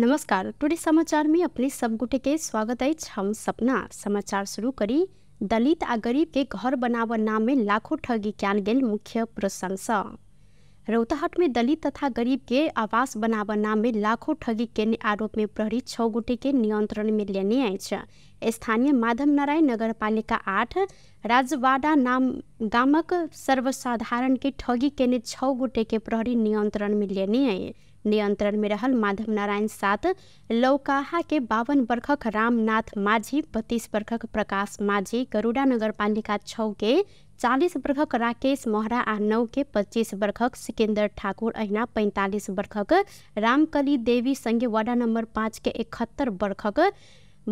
नमस्कार टुडे समाचार में अपने स्वागत है हम सपना समाचार शुरू करी दलित आ गरीब के घर बनाव नाम में लाखों ठगी कयल गेल मुख्य प्रशंसा रौताहट में दलित तथा गरीब के आवास बनाव नाम में लाखों ठगी केने आरोप में प्रहरी छ गोटे के नियंत्रण में लेने अछि स्थानीय माधव नारायण नगरपालिका पालिका आठ राजवाडा नाम गामक सर्वसाधारण के ठगी केने छ गोटे के प्रहरी नियंत्रण में लेने अछि नियन्त्रण रहल माधव नारायण सात लौकाहाके बावन वर्षक रामनाथ माझी बत्तीस वर्षक प्रकाश माझी गरुडा नगरपालिका छौ चालिस वर्षक राकेश महरा आ नौ के पच्चिस वर्षक सिकेन्दर ठाकुर अहिना पैंतालिस वर्षक रामकली देवी सङ्गे वडा नम्बर पाँचके एकहत्तर वर्षक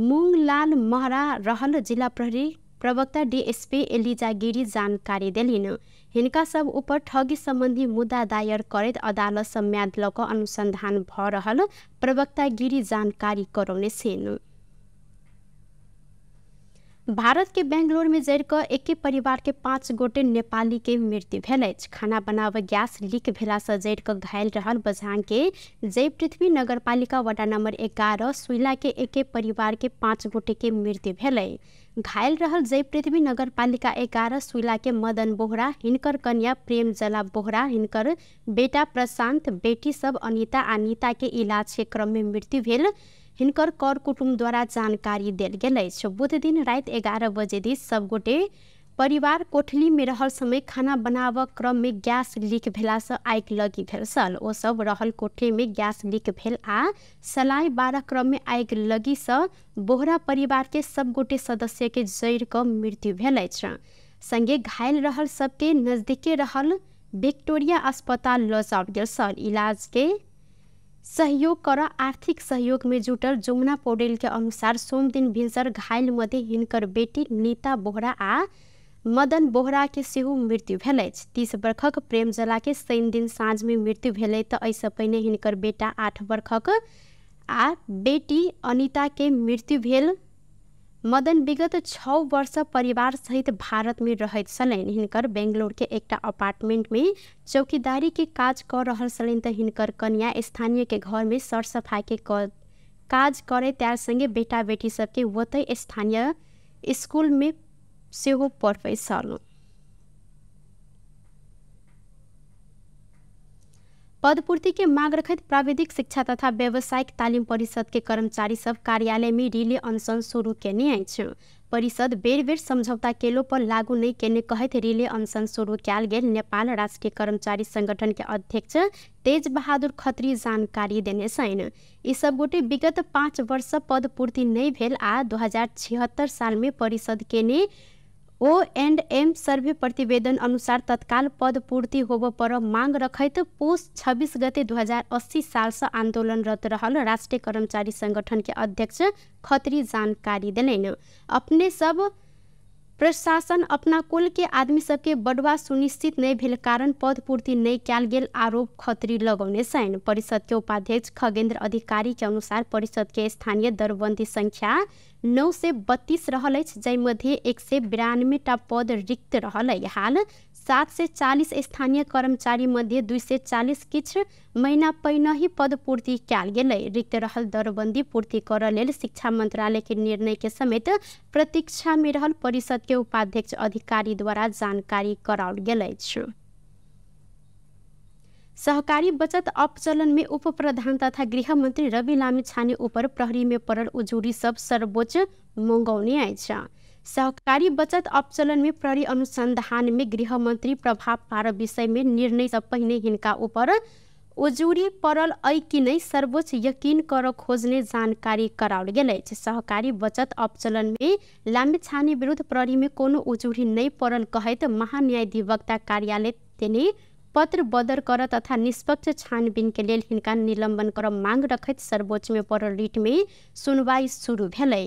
मुङलाल महरा रहल जिल्ला प्रहरी प्रवक्ता डिएसपी एलिजा गिरी जानकारी देलिन् हिनका सब उप ठगी सम्बन्धी मुद्दा दायर करैत अदालत सम्याद लऽ अनुसन्धान भऽ प्रवक्ता गिरी जानकारी गराउने छेन भारत के बेंगलोर में जड़ पाँच परिवार के पाँच गोटे नेपाली के मृत्यु भेल खाना बनाव ग्यास लिक भेला से घायल रहल बझाङ के जय पृथ्वी नगरपालिका वडा नम्बर एघार सुइला के एक परिवार के पाँच गोटे के मृत्यु भेल घायल रहल जयपृथ्वी नगरपालिका एघार सुइलाके मदन बोहरा हिनकर कन्या प्रेमजला बोहरा हिनकर बेटा प्रशान्त बेटी सब अनिता आ नीताके इलाजके क्रममे मृत्यु भेल हिनकर कर कुटुम्बद्वारा जानकारी देल गेल अछि बुध दिन राति एगारह बजे दिस सबगोटे परिवार कोठली में रहल समय खाना बनाव क्रम में गैस लीक भेला से आग लगी भेल सल ओ सब रहल कोठे में गैस लीक भेल आ सलाई बारह क्रम में आग लगी से बोहरा परिवार के सब गोटे सदस्य के जड़ के मृत्यु भेल संगे घायल रहल सबके नजदीके रहल विक्टोरिया अस्पताल ल जाओल गेल सल इलाज के सहयोग कर आर्थिक सहयोग में जुटल जमुना पौडेल के अनुसार सोम दिन भिनसर घायल मध्य हिनकर बेटी नीता बोहरा आ मदन बोहरा के सेहो मृत्यु भेल तीस वर्षक प्रेम जला के शनि दिन साँझ में मृत्यु भेल तैसे एहिसँ हिंकर बेटा आठ वर्षक आ बेटी अनिता के मृत्यु भेल मदन विगत छः वर्ष परिवार सहित हिंकर बेंगलोर के एक अपार्टमेंट में चौकीदारी के काज कऽ रहल छलनि तऽ हिंकर कन्या घर में सर के काज करे त्यार संगे बेटा बेटी सबके वत स्थानीय में seu perfeição. पदपूर्ति के माग रखित प्राविधिक शिक्षा तथा व्यावसायिक तालिम परिषद के कर्मचारी सब कार्यालय में रिले अनशन शुरू केने अछि परिषद बेर बेर समझौता केलो पर लागू नहीं केने कहत रिले अनशन शुरू कैल गए नेपाल राष्ट्रीय कर्मचारी संगठन के अध्यक्ष तेज बहादुर खत्री जानकारी देने सन सब गोटे विगत पाँच वर्ष पदपूर्ति नहीं भेल आ दो साल में परिषद केने ओ एन्ड एम सर्वे प्रतिवेदन अनुसार तत्काल पद पूर्ति होब पर माग रखैत पोष छब्बिस गते अस्सी सालस आन्दोलनरत रहल राष्ट्रिय कर्मचारी सङ्गठनके अध्यक्ष खत्री जानकारी देलनि अपने सब प्रशासन अपना कुल के आदमी सबके बढ़वा सुनिश्चित नै भेल कारण पद पूर्ति नहि कयल गेल आरोप खतरी लगौने के परिषदके उपाध्यक्ष खगेन्द्र अधिकारीके अनुसार के स्थानीय दरबन्दी संख्या नौ सय बत्तीस रहल अछि जाहिमध्ये एक सय बिरानबेटा पद रिक्त रहल हाल सात सय चालिस स्थानीय कर्मचारी मध्ये दुई सय चालिस किछु महिना पहिनहि पदपूर्ति कयल गेलै रिक्त रहल दरबन्दी पूर्ति करय लेल शिक्षा मन्त्रालयके निर्णयके समेत प्रतीक्षामे रहल परिषदके उपाध्यक्ष अधिकारीद्वारा जानकारी गराओल गेल अछि सहकारी बचत अपचलनमे उप प्रधान तथा गृहमन्त्री रवि लामी छाने प्रहरी प्रहरीमे परल उजुरी सब सर्वोच्च मगाउने अछि सहकारी बचत अपचलन में प्रहरी अनुसंधान में गृह मंत्री प्रभाव पार विषय में निर्णय से पहिने हिनका ऊपर ओजुरी परल अ कि सर्वोच्च यकीन कर खोजने जानकारी कराओल गए सहकारी बचत अपचलन में लामे छानी विरुद्ध प्रहरी में कोनो उजूरी नहीं परल कहत महान्यायाधिवक्ता कार्यालय तेने पत्र बदर कर तथा निष्पक्ष छानबीन के लिए हिनका निलंबन कर मांग रखत सर्वोच्च में पड़ल रिट में सुनवाई शुरू भेलै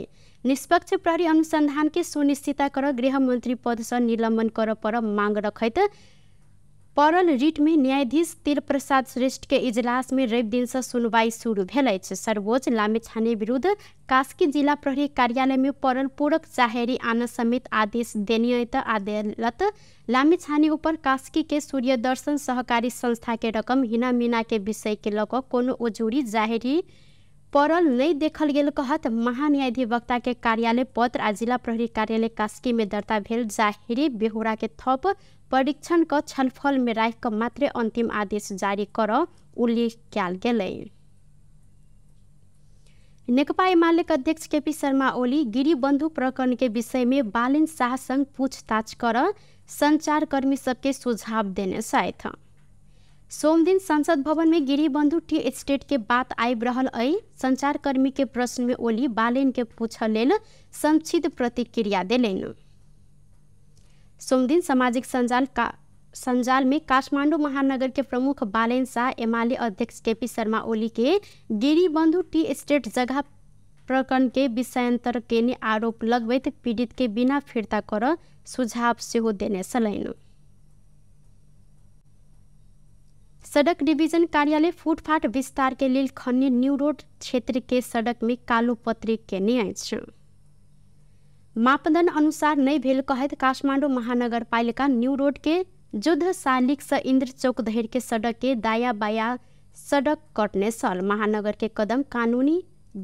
निष्पक्ष प्रहरी अनुसन्धानकै सुनिश्चितता कर गृहमन्त्री पदस निलम्बन कर पर माग रखैत परल रिटमे न्यायाधीश तिलप्रसाद प्रसाद श्रेष्ठ रवि दिन सुनवाई सुरु भेल सर्वोच्च लामेछाने विरुद्ध कास्की जिल्ला प्रहरी कार्यालयमा परल पूरक जाहेरी आन समेत आदेश त अदालत लामेछाने ऊपर कास्की के सूर्य सहकारी संस्था रकम हिना मीना के विषय कोनो उजुरी जाहेरी परल नै देखल गेल कहत महान्यायाधिवक्ताके कार्यालय पत्र आ जिल्ला प्रहरी कार्यालय कास्कीमे दर्ता भेल जाहिरी बेहोरा थप परीक्षणको छलफलमे छलफल मात्रै अन्तिम आदेश जारी कर उल्लेख कयल गेलै नेकपा एमालेक अध्यक्ष केपी शर्मा ओली गिरीबन्धु बन्धु के विषय बालिन शाहसँग पूछताछ कर संचारकर्मी सबके सुझाव देने छथि सोम दिन संसद भवन में बंधु टी स्टेट के बात आबि रहल अ संचारकर्मी के प्रश्न में ओली बालेन के पूछ संक्षिप्त प्रतिक्रिया दिलन सोम दिन सामाजिक संजाल का संजाल में काठमांडौँ महानगर के प्रमुख बालेन शाह एमाले अध्यक्ष केपी शर्मा ओली के टी स्टेट जगह प्रकरण के विषयांतर केने आरोप लगबैत पीड़ित के बिना फिरता कर सुझाव सेहो देने छलनि सड़क डिभिजन कार्यालय फुटफाट विस्तार के लिए खनिज न्यू रोड क्षेत्र के सड़क में कालो पत्री अछि मापदंड अनुसार नै भेल कहैत काठमाडौँ महानगरपालिका न्यू रोड के युद्ध स इन्द्र चौक सडक सड़कके दाया बाया सडक कटने महानगर महानगरके कदम कानुनी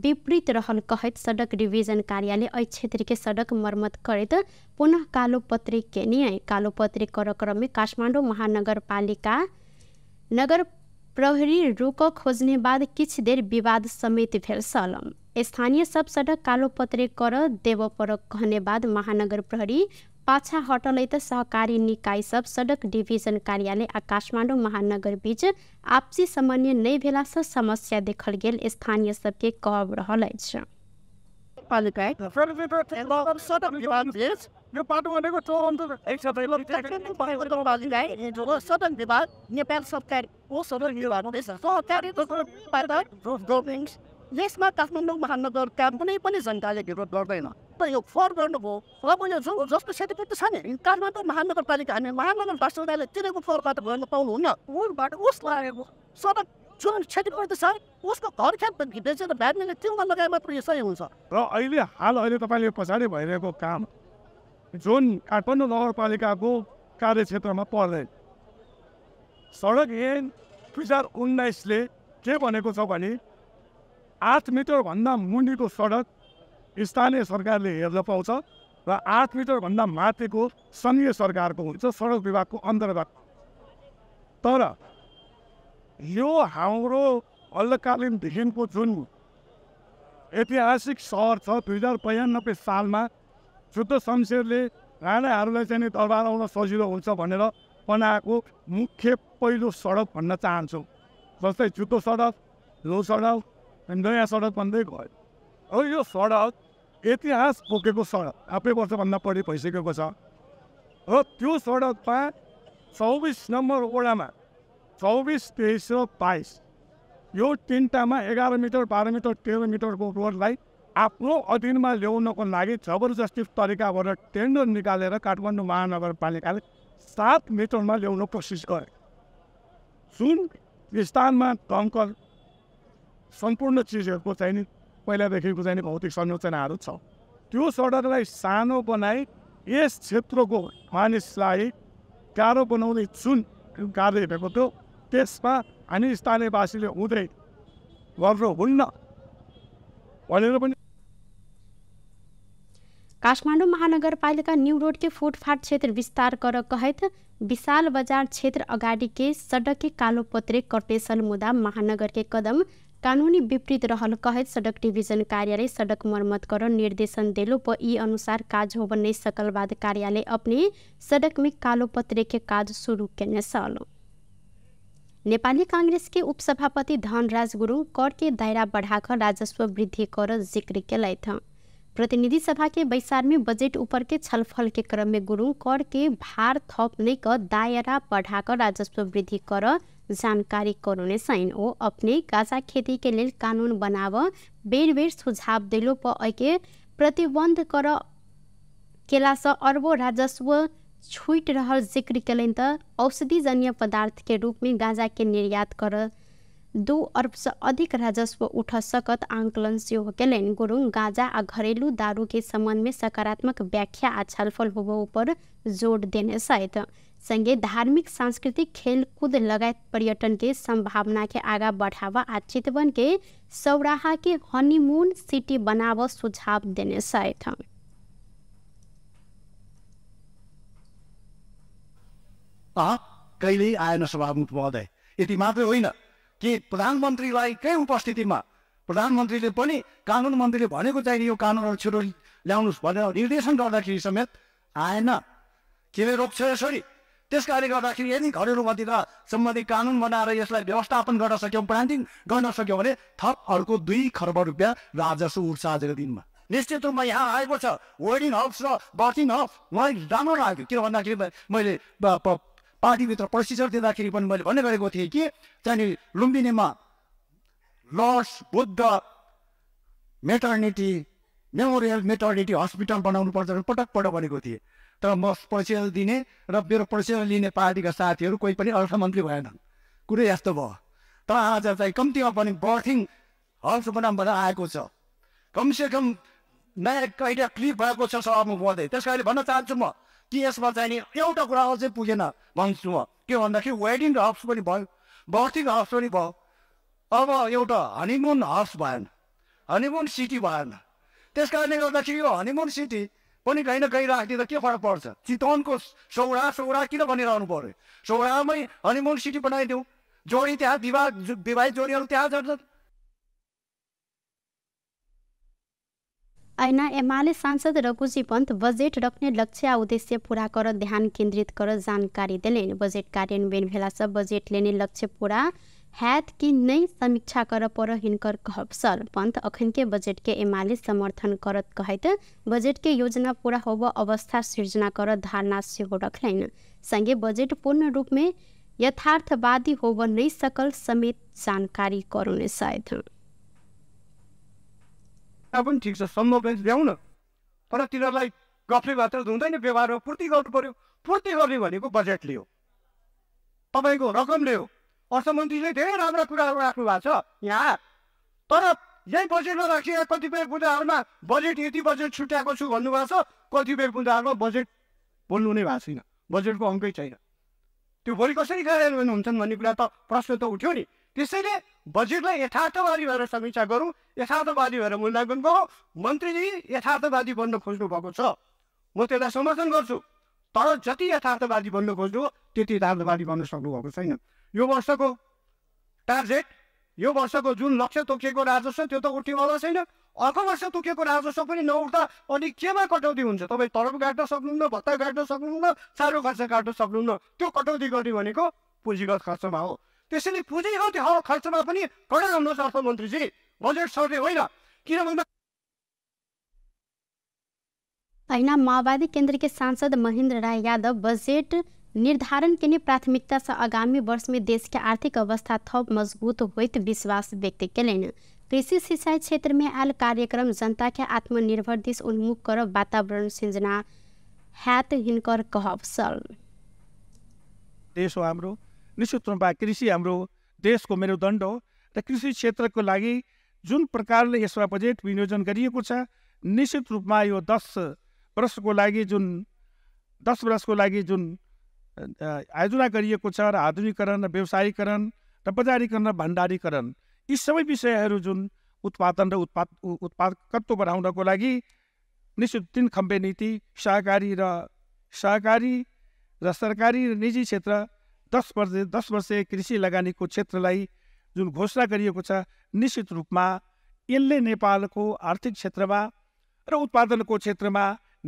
विपरीत रहल कहैत सडक डिभिजन कार्यालय एहि क्षेत्रके सडक मर्मत करैत पुनः कालो पत्र केने अइ कालो पत्री करक्रममे काठमाडौँ महानगरपालिका नगर प्रहरी रोक खोजने बाद किछ देर विवाद समेत भेल सलम स्थानीय सब सड़क कालो पत्रे कर देबऽ कहने बाद महानगर प्रहरी पाछा हटल सहकारी निकाय सब सड़क डिभिजन कार्यालय आ काठमाडौँ महानगर बीच आपसी समन्वय नै भेला समस्या देखल गेल स्थानीय सबके कहब रहल अछि यो पाटो भनेको यसमा काठमाडौँ महानगरका कुनै पनि जनताले विरोध गर्दैन त यो फर गर्नुभयो र मैले जो जस्तो क्षतिपूर्ति छ नि काठमाडौँ महानगरपालिका हामी महानगर वास्तवताले तिरेको फरबाट गर्न पाउनुहुन्न उसबाट उस लागेको सडक जुन क्षतिपूर्ति छ उसको घर ख्याप बेचेर ब्याडमिन्टन त्यो लगाए मात्र यो सही हुन्छ र अहिले हाल अहिले तपाईँले पछाडि भइरहेको काम जुन काठमाडौँ नगरपालिकाको कार्यक्षेत्रमा पर्दैन सडक ऐन दुई हजार उन्नाइसले के भनेको छ भने आठ मिटरभन्दा मुनिको सडक स्थानीय सरकारले हेर्न पाउँछ र आठ मिटरभन्दा माथिको सङ्घीय सरकारको हुन्छ सडक विभागको अन्तर्गत तर यो हाम्रो अल्लकालीनदेखिको जुन ऐतिहासिक सहर छ दुई हजार बयानब्बे सालमा शुद्ध शमशेरले राणाहरूलाई चाहिँ दरबार आउन सजिलो हुन्छ भनेर बनाएको मुख्य पहिलो सडक भन्न चाहन्छौँ जस्तै चुतो सडक लो सडक नयाँ सडक भन्दै गयो अब यो सडक इतिहास बोकेको सडक आफै वर्षभन्दा बढी भइसकेको छ र त्यो सडकमा चौबिस नम्बर ओडामा चौबिस तेइस र बाइस यो तिनवटामा एघार मिटर बाह्र मिटर तेह्र मिटरको रोडलाई आफ्नो अधीनमा ल्याउनको लागि जबरजस्ती तरिकाबाट टेन्डर निकालेर काठमाडौँ महानगरपालिकाले सात मिटरमा ल्याउन कोसिस गरे जुन स्थानमा दङ्कल सम्पूर्ण चिजहरूको चाहिँ नि पहिलादेखिको चाहिँ भौतिक संरचनाहरू छ त्यो सडकलाई सानो बनाई यस क्षेत्रको मानिसलाई गाह्रो बनाउने जुन कार्य भएको थियो त्यसमा हामी स्थानीयवासीले हुँदै गर्नु हुन्न भनेर पनि काठमाडौँ महानगरपालिका न्यू रोडकै फुटफाट क्षेत्र विस्तार गर कहित विशाल बजार क्षेत्र अगाडिकै सडककै कालोपत्रे कटेसन मुदा महानगरकै कदम कानुनी विपरीत रहल कहित सडक डिभिजन कार्यालय सडक मर्मत गर निर्देशन देलो प ई अनुसार काज हो भन्ने सकल बाद कार्यालय अप्ने सडकमै में कालो पत्रे के काज सुरु केने सल नेपाली काङ्ग्रेसकै उपसभापति धनराज गुरुङ कर दायरा बढाएको राजस्व वृद्धि गर जिक्र कल प्रतिनिधि सभा के बैसार में बजट ऊपर के छलफल के क्रम में गुरुङ कर के भार थपने क दायरा बढ़ाकर राजस्व वृद्धि कर जानकारी करौने साइन ओ अपने गाजा खेती के लेल कानून बनाव बेर बेर सुझाव दिलो प अके प्रतिबंध कर केला से राजस्व छूट रहल जिक्र कलन त औषधि जन्य पदार्थ के रूप में गाजा के निर्यात कर दो अर्ब से अधिक राजस्व उठ सकत आंकलन से होकेलन गुरुङ गाजा आ घरेलू दारू के संबंध में सकारात्मक व्याख्या आ छलफल होबो पर जोड़ देने सहित संगे धार्मिक सांस्कृतिक खेलकूद लगायत पर्यटन के संभावना के आगा बढ़ावा आ चितवन के सौराहा के हनीमून सिटी बनाव सुझाव देने सहित कहिले आएन सभामुख महोदय यति मात्रै होइन कि प्रधानमन्त्रीलाई कै उपस्थितिमा प्रधानमन्त्रीले पनि कानुन मन्त्रीले भनेको चाहिँ यो कानुनहरू छिटो ल्याउनुहोस् भनेर निर्देशन गर्दाखेरि समेत आएन के केले रोक्छ यसरी त्यस कारणले गर्दाखेरि यदि घरेलु र सम्बन्धी कानुन बनाएर यसलाई व्यवस्थापन गर्न सक्यौँ ब्रान्डिङ गर्न सक्यौँ भने थप अर्को दुई खर्ब रुपियाँ राजस्व उठ्छ आजको दिनमा निश्चित रूपमा यहाँ आएको छ वेडिङ हाउस र बर्थिङ हाउस मलाई राम्रो लाग्यो किन भन्दाखेरि मैले पार्टीभित्र प्रोसिजर दिँदाखेरि पनि मैले भन्ने गरेको थिएँ कि त्यहाँनिर लुम्बिनीमा लस Buddha maternity memorial maternity hospital बनाउनु पर्छ पटक पटक भनेको थिएँ तर म प्रशिक्षण दिने र मेरो परिचय लिने पार्टीका साथीहरू कोही पनि अर्थमन्त्री भएनन् कुरै यस्तो भयो तर आज चाहिँ कम्तीमा पनि बर्थिङ हल्स बनाउनु आएको छ कमसेकम नयाँ कहिले क्लिक भएको छ सभामुख बोल्दै त्यस कारणले भन्न चाहन्छु म कि यसमा चाहिँ नि एउटा कुरा अझै पुगेन भन्छु म के भन्दाखेरि वेडिङ हाउस पनि भयो बर्थिङ हाउस पनि भयो अब एउटा हनिमुन हाउस भएन हनिमुन सिटी भएन त्यस कारणले गर्दाखेरि यो हनिमुन सिटी पनि कहीँ न कहीँ राखिदिँदा के फरक पर्छ चितवनको सौरा सौरा किन भनिरहनु पऱ्यो सौरामै हनिमुन सिटी बनाइदिउँ जोडी त्यहाँ विवाह विवाहित जोडीहरू त्यहाँ जान्छन् ऐन एमाले सांसद रघुजी पन्त बजेट रख्ने लक्ष्य उद्देश्य पुरा कर ध्यान केन्द्रित कर जानकारी देलनि बजेट कार्यान्वयन भेलासँ बजेट लेने लक्ष्य पुरा ह्यात कि नै समीक्षा कर पर हिनकर कहब पन्त पंथ बजेटके एमाले समर्थन करत कहैत बजेटके योजना पूरा होब अवस्था सृजना कर धारणा सेहो रखलैन संगे बजेट पूर्ण रूपमे यथार्थवादी होब नै सकल समेत जानकारी गरौने सायद व्यवस्था पनि ठिक छ सम्भव ल्याउँ न तर तिनीहरूलाई गफले मात्र हुँदैन व्यवहारमा पूर्ति गर्नु पर्यो पूर्ति गर्ने भनेको बजेटले हो तपाईँको रकमले हो अर्थमन्त्रीले धेरै राम्रा कुराहरू राख्नु भएको छ यहाँ तर यही बजेटमा राखिएका कतिपय कुराहरूमा बजेट यति बजेट छुट्याएको छु भन्नुभएको छ कतिपय कुराहरूमा बजेट बोल्नु नै भएको छैन बजेटको अङ्कै छैन त्यो भोलि कसरी कार्यान्वयन हुन्छन् भन्ने कुरा त प्रश्न त उठ्यो नि त्यसैले बजेटलाई यथार्थवादी भएर समीक्षा गरौँ यथार्थवादी भएर मूल्याङ्कन गरौँ मन्त्रीजी यथार्थवादी बन्न खोज्नु भएको छ म त्यसलाई समर्थन गर्छु तर जति यथार्थवादी बन्न खोज्नु त्यति यथार्थवादी बन्न भएको छैन यो वर्षको टार्गेट यो वर्षको जुन लक्ष्य तोकिएको राजस्व त्यो त उठ्नेवाला छैन अर्को वर्ष तोकिएको राजस्व पनि नउठ्दा अनि केमा कटौती हुन्छ तपाईँ तरब काट्न सक्नुहुन्न भत्ता काट्न सक्नुहुन्न साह्रो खर्च काट्न सक्नुहुन्न त्यो कटौती गर्ने भनेको पुँजीगत खर्चमा हो त्यसैले पुँजी हो त्यो खर्चमा पनि कडा आउनुहोस् अर्थमन्त्रीजी बजेट सर्ने होइन किन भन्दा होइन माओवादी केन्द्रकी सांसद महेन्द्र राय यादव बजेट निर्धारण के नै प्राथमिकता से आगामी वर्षमै में आर्थिक अवस्था थप मजबूत होइत विश्वास व्यक्त कलन कृषि सिंचाई क्षेत्रमै आयल कार्यक्रम जनताके आत्मनिर्भर दिश उन्मुख करब वातावरण सिर्जना हात हिनकर कहब सर देश हाम्रो निश्चित रूपमा कृषि हाम्रो देशको मेरुदण्ड हो र कृषि क्षेत्रको लागि जुन प्रकारले यसमा बजेट विनियोजन गरिएको छ निश्चित रूपमा यो दस वर्षको लागि जुन दस वर्षको लागि जुन आयोजना गरिएको छ र आधुनिकरण र व्यवसायीकरण र बजारीकरण र भण्डारीकरण यी सबै विषयहरू जुन उत्पादन र उत्पाद उत्पादकत्व बढाउनको लागि निश्चित तिन खम्बे नीति सहकारी र सहकारी र सरकारी र निजी क्षेत्र दस वर्ष दस वर्ष कृषि लगानीको क्षेत्रलाई जुन घोषणा गरिएको छ निश्चित रूपमा यसले नेपालको आर्थिक क्षेत्रमा र उत्पादनको क्षेत्रमा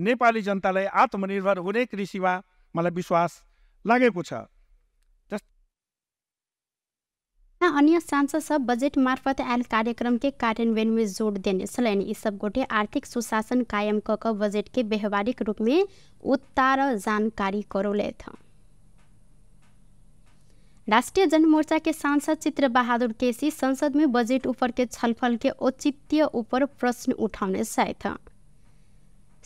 नेपाली जनतालाई आत्मनिर्भर हुने कृषिमा मलाई विश्वास लागेको छ अन्य सांसद सब बजेट मार्फत आयल कार्यक्रम के कार्यान्वयन में जोड़ देने छलनि ई सब गोटे आर्थिक सुशासन कायम कऽ कऽ बजेट के व्यवहारिक रूप में जानकारी करौलथि राष्ट्रीय जनमोर्चा के सांसद चित्र बहादुर केसी संसद में बजट ऊपर के छलफल के औचित्य ऊपर प्रश्न उठाने सहित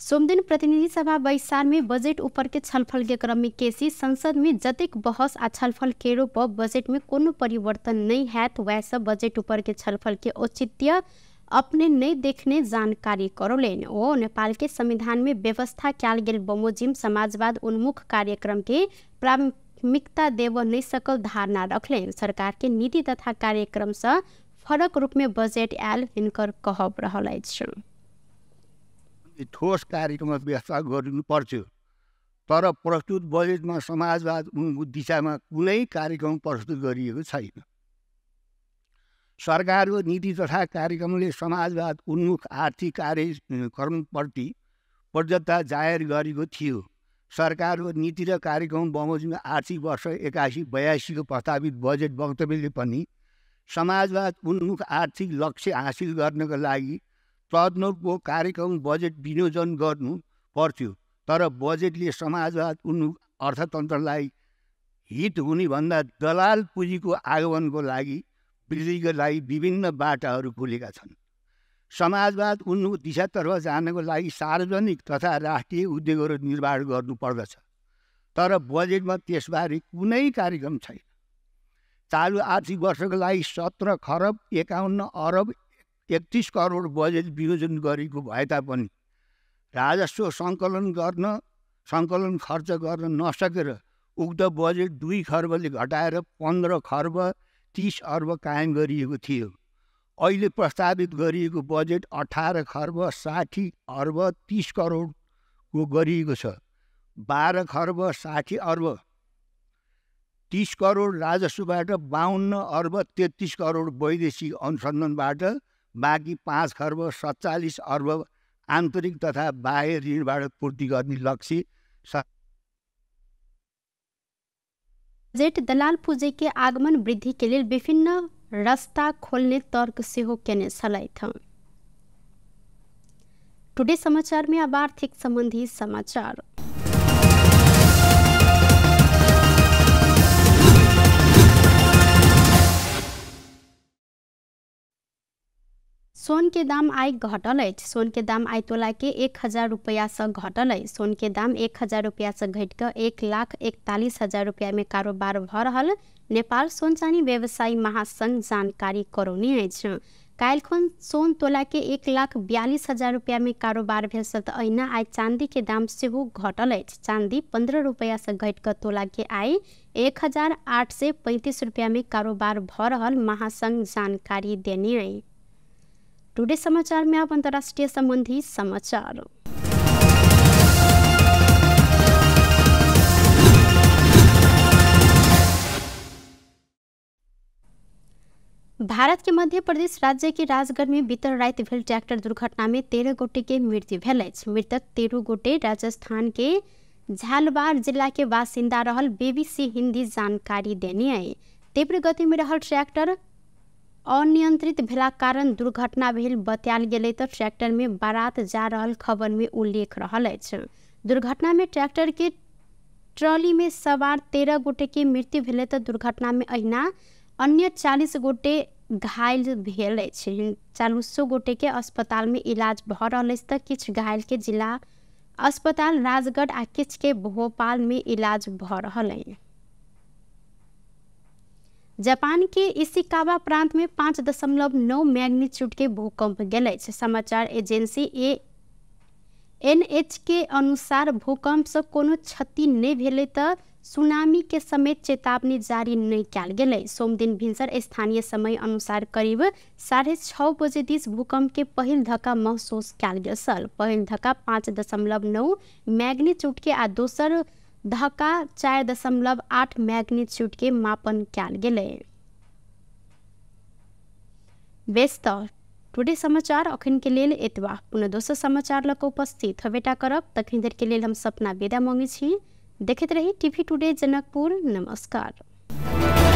सोमदिन प्रतिनिधि सभा बैसार में बजट ऊपर के छलफल के क्रम में केसी संसद में जतेक बहस आ छलफल केरो पर बजट में कोनो परिवर्तन नहीं हैत वह बजट ऊपर के छलफल के औचित्य अपने नहीं देखने जानकारी करौलन ओ नेपाल के संविधान में व्यवस्था कैल गया बमोजिम समाजवाद उन्मुख कार्यक्रम के प्राथमिकता देव नै सकल धारणा रखले सरकारकै नीति तथा कार्यक्रम स फरक रूपमे बजेट आयल हिनकर कहब रहा ठोस कार्यक्रम व्यवस्था पर्छ तर प्रस्तुत बजेटमा समाजवाद दिशामा कुनै कार्यक्रम प्रस्तुत गरिएको छैन सरकारको नीति तथा कार्यक्रमले समाजवाद उन्मुख आर्थिक कार्यक्रमप्रति प्रजता जाहेर गरेको थियो सरकारको नीति र कार्यक्रम बमोजिम आर्थिक वर्ष एकासी बयासीको प्रस्तावित बजेट वक्तव्यले पनि समाजवाद उन्मुख आर्थिक लक्ष्य हासिल गर्नको लागि तदनुको कार्यक्रम बजेट विनियोजन गर्नु पर्थ्यो तर बजेटले समाजवाद उन्मुख अर्थतन्त्रलाई हित हुनेभन्दा दलाल पुँजीको आगमनको लागि वृद्धिको लागि विभिन्न बाटाहरू खुलेका छन् समाजवाद उनको दिशातर्फ जानको लागि सार्वजनिक तथा राष्ट्रिय उद्योगहरू निर्माण गर्नुपर्दछ तर बजेटमा त्यसबारे कुनै कार्यक्रम छैन चालु आर्थिक वर्षको लागि सत्र खरब एकाउन्न अरब एकतिस करोड बजेट वियोजन गरेको भए तापनि राजस्व सङ्कलन गर्न सङ्कलन खर्च गर्न नसकेर उक्त बजेट दुई खर्बले घटाएर पन्ध्र खर्ब तिस अर्ब कायम गरिएको थियो अहिले प्रस्तावित गरिएको बजेट अठार खर्ब साठी अर्ब तिस करोडको गरिएको छ बाह्र खर्ब साठी अर्ब तिस करोड राजस्वबाट बाहन्न अर्ब तेत्तिस करोड वैदेशिक अनुसन्धानबाट बाँकी पाँच खर्ब सत्तालिस अर्ब आन्तरिक तथा बाह्य ऋणबाट पूर्ति गर्ने लक्ष्य बजेट दलाल पूंजी आगमन वृद्धि के विभिन्न रास्ता खोलने तर्क सेहो केने टुडे समाचार में अब आर्थिक संबंधी समाचार सोन के दाम आइ घटल अछि सोन के दाम आइ तोलाके एक हजार रुपैआसँ घटल अछि सोन के दाम एक हजार रुपैआसँ घटि कऽ एक लाख एकतालीस हजार रुपैआमे कारोबार भऽ रहल नेपाल सोन चानी व्यवसायी महासङ्घ जानकारी करौने अछि काल्हिखन सोन तोलाके एक लाख बयालिस हजार रुपैआमे कारोबार भेल तऽ अहिना आइ चाँदीके दाम सेहो घटल अछि चाँदी पन्ध्र रुपैआसँ घटि कऽ तोलाके आइ एक हजार आठ सय पैँतिस रुपैआमे कारोबार भऽ रहल महासङ्घ जानकारी देने अछि टुडे समाचार में आप अंतर्राष्ट्रीय संबंधी समाचार भारत के मध्य प्रदेश राज्य के राजगढ़ में बीतर रात भेल ट्रैक्टर दुर्घटना में तेरह गोटे के मृत्यु भेल मृतक तेरह गोटे राजस्थान के झालवार जिला के बासिंदा रहल बीबीसी हिंदी जानकारी देने अय तीव्र गति में रहल ट्रैक्टर अनियन्त्रित भेला कारण दुर्घटना भेल बतायल त ट्र्याक्टर मे बारात जा रहल खबरमे उल्लेख रहल अछि दुर्घटनामे ट्रैक्टरके मे सवार तेह्र गोटेके मृत्यु भेलै त दुर्घटनामे अहिना अन्य चालिस गोटे घायल भेल अछि के गोटेके अस्पतालमे इलाज भऽ रहल अछि त किछु घायलके जिला अस्पताल राजगढ़ आ भोपाल भोपालमे इलाज भऽ रहल अछि जापान के इसिकावा प्रांत में पाँच दशमलव नौ मैग्नीच्यूड के भूकंप गल समाचार एजेंसी ए एच के अनुसार से कोनो क्षति नहीं सुनामी के सुनामीके समेत चेतावनी जारी नहीं कल गेलै सोम दिन भिनसर स्थानीय समय अनुसार करीब साढ़े छः बजे दिस के पहल धक्का महसूस कल गेल पहल धक्का पाँच दशमलव नौ के आ दोसर धक्का चार दशमलव आठ मैग्नीट्यूड के मापन कयल गेलै बेस तऽ टुडे समाचार अखन के लिए एतवा पुनः दोसर समाचार लऽ कऽ उपस्थित हवेटा करब तखन धरि के लिए हम सपना विदा मांगे छी देखते रही टीवी टुडे जनकपुर नमस्कार